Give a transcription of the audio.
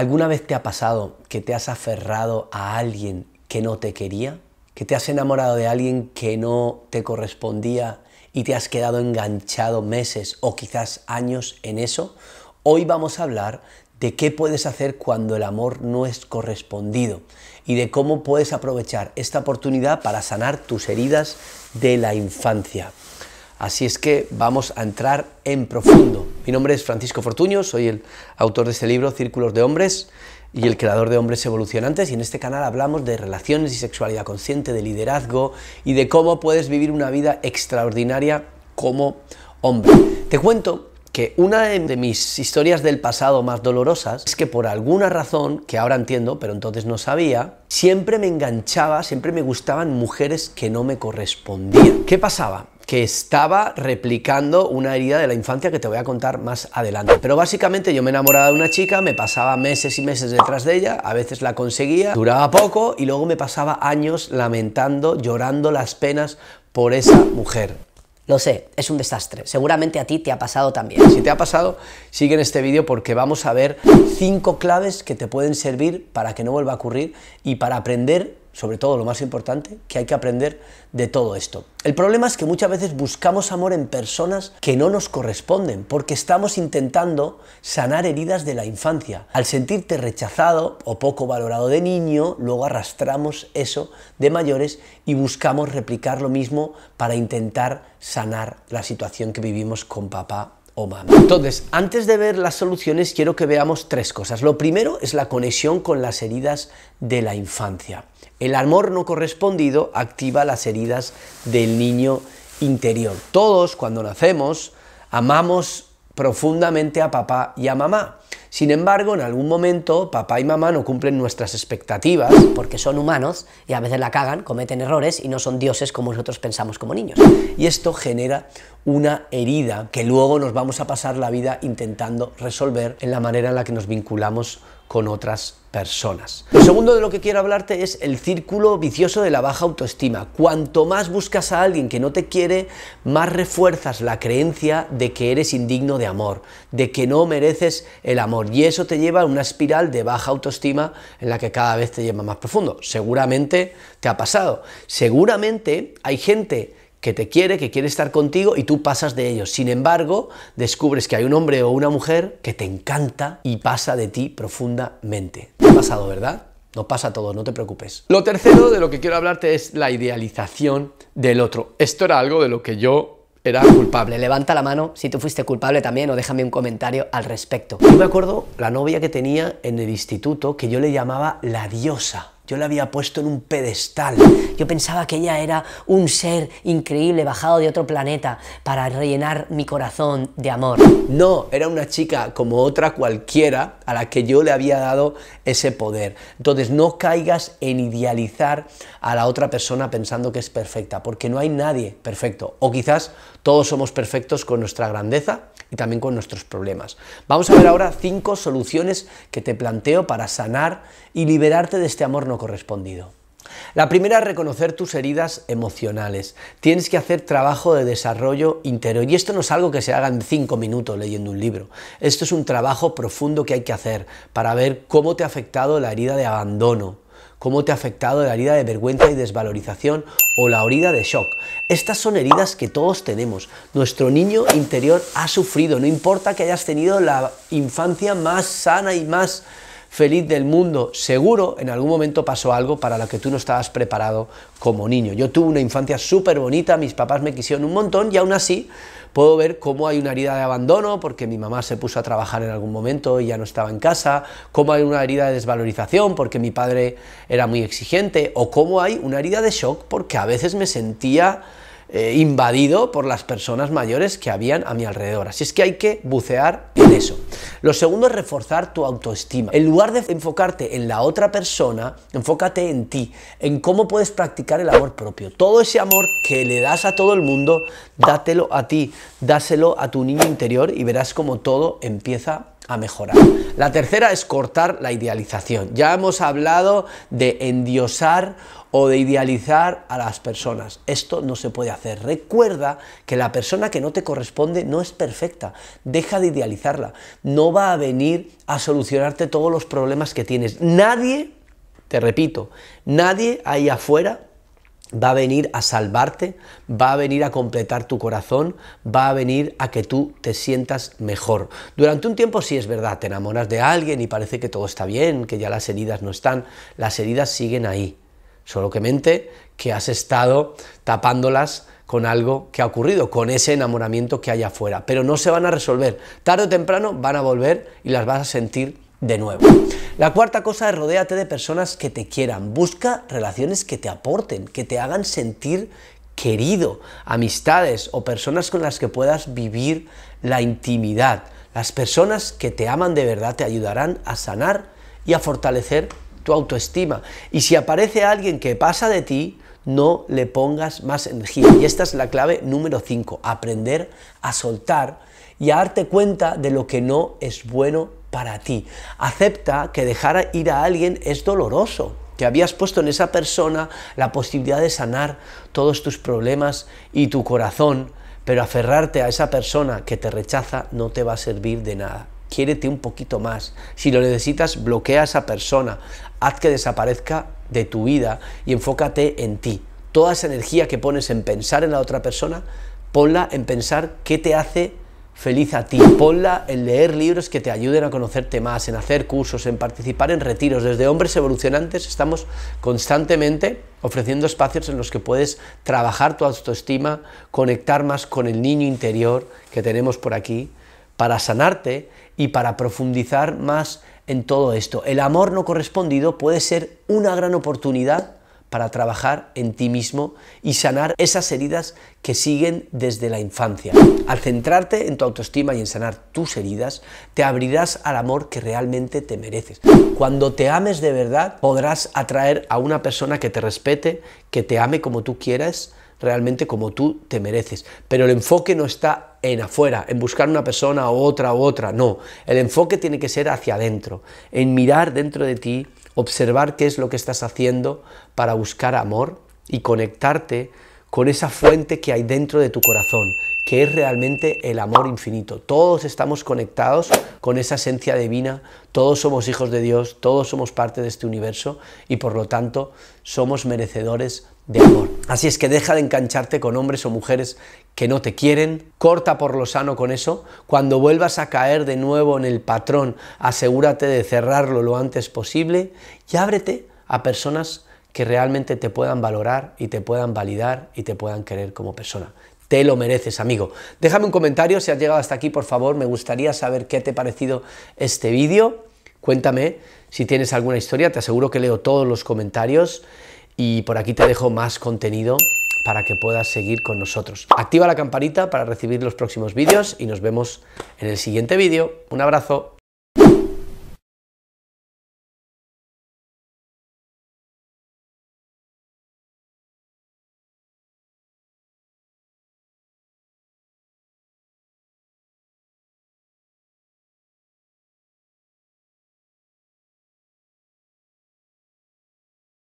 ¿Alguna vez te ha pasado que te has aferrado a alguien que no te quería? ¿Que te has enamorado de alguien que no te correspondía y te has quedado enganchado meses o quizás años en eso? Hoy vamos a hablar de qué puedes hacer cuando el amor no es correspondido y de cómo puedes aprovechar esta oportunidad para sanar tus heridas de la infancia. Así es que vamos a entrar en profundo. Mi nombre es Francisco Fortuño, soy el autor de este libro Círculos de Hombres y el creador de Hombres Evolucionantes y en este canal hablamos de relaciones y sexualidad consciente, de liderazgo y de cómo puedes vivir una vida extraordinaria como hombre. Te cuento que una de mis historias del pasado más dolorosas es que por alguna razón, que ahora entiendo, pero entonces no sabía, siempre me enganchaba, siempre me gustaban mujeres que no me correspondían. ¿Qué pasaba? que estaba replicando una herida de la infancia que te voy a contar más adelante. Pero básicamente yo me enamoraba de una chica, me pasaba meses y meses detrás de ella, a veces la conseguía, duraba poco y luego me pasaba años lamentando, llorando las penas por esa mujer. Lo sé, es un desastre. Seguramente a ti te ha pasado también. Si te ha pasado, sigue en este vídeo porque vamos a ver cinco claves que te pueden servir para que no vuelva a ocurrir y para aprender sobre todo lo más importante, que hay que aprender de todo esto. El problema es que muchas veces buscamos amor en personas que no nos corresponden, porque estamos intentando sanar heridas de la infancia. Al sentirte rechazado o poco valorado de niño, luego arrastramos eso de mayores y buscamos replicar lo mismo para intentar sanar la situación que vivimos con papá entonces, antes de ver las soluciones, quiero que veamos tres cosas. Lo primero es la conexión con las heridas de la infancia. El amor no correspondido activa las heridas del niño interior. Todos, cuando nacemos, amamos profundamente a papá y a mamá. Sin embargo, en algún momento papá y mamá no cumplen nuestras expectativas. Porque son humanos y a veces la cagan, cometen errores y no son dioses como nosotros pensamos como niños. Y esto genera una herida que luego nos vamos a pasar la vida intentando resolver en la manera en la que nos vinculamos con otras personas. Lo segundo de lo que quiero hablarte es el círculo vicioso de la baja autoestima. Cuanto más buscas a alguien que no te quiere, más refuerzas la creencia de que eres indigno de amor, de que no mereces el amor. Y eso te lleva a una espiral de baja autoestima en la que cada vez te lleva más profundo. Seguramente te ha pasado. Seguramente hay gente que te quiere, que quiere estar contigo y tú pasas de ellos. Sin embargo, descubres que hay un hombre o una mujer que te encanta y pasa de ti profundamente. ha pasado, verdad? No pasa todo, no te preocupes. Lo tercero de lo que quiero hablarte es la idealización del otro. Esto era algo de lo que yo era culpable. Levanta la mano si tú fuiste culpable también o déjame un comentario al respecto. Yo me acuerdo la novia que tenía en el instituto que yo le llamaba la diosa. Yo la había puesto en un pedestal. Yo pensaba que ella era un ser increíble bajado de otro planeta para rellenar mi corazón de amor. No, era una chica como otra cualquiera a la que yo le había dado ese poder. Entonces no caigas en idealizar a la otra persona pensando que es perfecta, porque no hay nadie perfecto. O quizás todos somos perfectos con nuestra grandeza y también con nuestros problemas. Vamos a ver ahora cinco soluciones que te planteo para sanar y liberarte de este amor no correspondido. La primera es reconocer tus heridas emocionales. Tienes que hacer trabajo de desarrollo interior. Y esto no es algo que se haga en cinco minutos leyendo un libro. Esto es un trabajo profundo que hay que hacer para ver cómo te ha afectado la herida de abandono, cómo te ha afectado la herida de vergüenza y desvalorización o la herida de shock. Estas son heridas que todos tenemos. Nuestro niño interior ha sufrido, no importa que hayas tenido la infancia más sana y más feliz del mundo, seguro en algún momento pasó algo para lo que tú no estabas preparado como niño. Yo tuve una infancia súper bonita, mis papás me quisieron un montón y aún así puedo ver cómo hay una herida de abandono porque mi mamá se puso a trabajar en algún momento y ya no estaba en casa, cómo hay una herida de desvalorización porque mi padre era muy exigente o cómo hay una herida de shock porque a veces me sentía eh, invadido por las personas mayores que habían a mi alrededor. Así es que hay que bucear en eso. Lo segundo es reforzar tu autoestima. En lugar de enfocarte en la otra persona, enfócate en ti, en cómo puedes practicar el amor propio. Todo ese amor que le das a todo el mundo, dátelo a ti, dáselo a tu niño interior y verás cómo todo empieza a mejorar. La tercera es cortar la idealización. Ya hemos hablado de endiosar o de idealizar a las personas. Esto no se puede hacer. Recuerda que la persona que no te corresponde no es perfecta. Deja de idealizarla. No va a venir a solucionarte todos los problemas que tienes. Nadie, te repito, nadie ahí afuera va a venir a salvarte, va a venir a completar tu corazón, va a venir a que tú te sientas mejor. Durante un tiempo sí es verdad, te enamoras de alguien y parece que todo está bien, que ya las heridas no están, las heridas siguen ahí, solo que mente que has estado tapándolas con algo que ha ocurrido, con ese enamoramiento que hay afuera, pero no se van a resolver, tarde o temprano van a volver y las vas a sentir de nuevo. La cuarta cosa es rodéate de personas que te quieran. Busca relaciones que te aporten, que te hagan sentir querido, amistades o personas con las que puedas vivir la intimidad. Las personas que te aman de verdad te ayudarán a sanar y a fortalecer tu autoestima. Y si aparece alguien que pasa de ti, no le pongas más energía. Y esta es la clave número 5, aprender a soltar y a darte cuenta de lo que no es bueno para ti. Acepta que dejar ir a alguien es doloroso, que habías puesto en esa persona la posibilidad de sanar todos tus problemas y tu corazón, pero aferrarte a esa persona que te rechaza no te va a servir de nada. Quiérete un poquito más. Si lo necesitas, bloquea a esa persona, haz que desaparezca de tu vida y enfócate en ti. Toda esa energía que pones en pensar en la otra persona, ponla en pensar qué te hace feliz a ti. Ponla en leer libros que te ayuden a conocerte más, en hacer cursos, en participar en retiros. Desde Hombres Evolucionantes estamos constantemente ofreciendo espacios en los que puedes trabajar tu autoestima, conectar más con el niño interior que tenemos por aquí, para sanarte y para profundizar más en todo esto. El amor no correspondido puede ser una gran oportunidad para trabajar en ti mismo y sanar esas heridas que siguen desde la infancia. Al centrarte en tu autoestima y en sanar tus heridas, te abrirás al amor que realmente te mereces. Cuando te ames de verdad, podrás atraer a una persona que te respete, que te ame como tú quieras, realmente como tú te mereces. Pero el enfoque no está en afuera, en buscar una persona o otra u otra, no. El enfoque tiene que ser hacia adentro, en mirar dentro de ti, observar qué es lo que estás haciendo para buscar amor y conectarte con esa fuente que hay dentro de tu corazón que es realmente el amor infinito. Todos estamos conectados con esa esencia divina, todos somos hijos de Dios, todos somos parte de este universo y por lo tanto somos merecedores de amor. Así es que deja de engancharte con hombres o mujeres que no te quieren, corta por lo sano con eso, cuando vuelvas a caer de nuevo en el patrón, asegúrate de cerrarlo lo antes posible y ábrete a personas que realmente te puedan valorar y te puedan validar y te puedan querer como persona. Te lo mereces, amigo. Déjame un comentario si has llegado hasta aquí, por favor. Me gustaría saber qué te ha parecido este vídeo. Cuéntame si tienes alguna historia. Te aseguro que leo todos los comentarios y por aquí te dejo más contenido para que puedas seguir con nosotros. Activa la campanita para recibir los próximos vídeos y nos vemos en el siguiente vídeo. Un abrazo.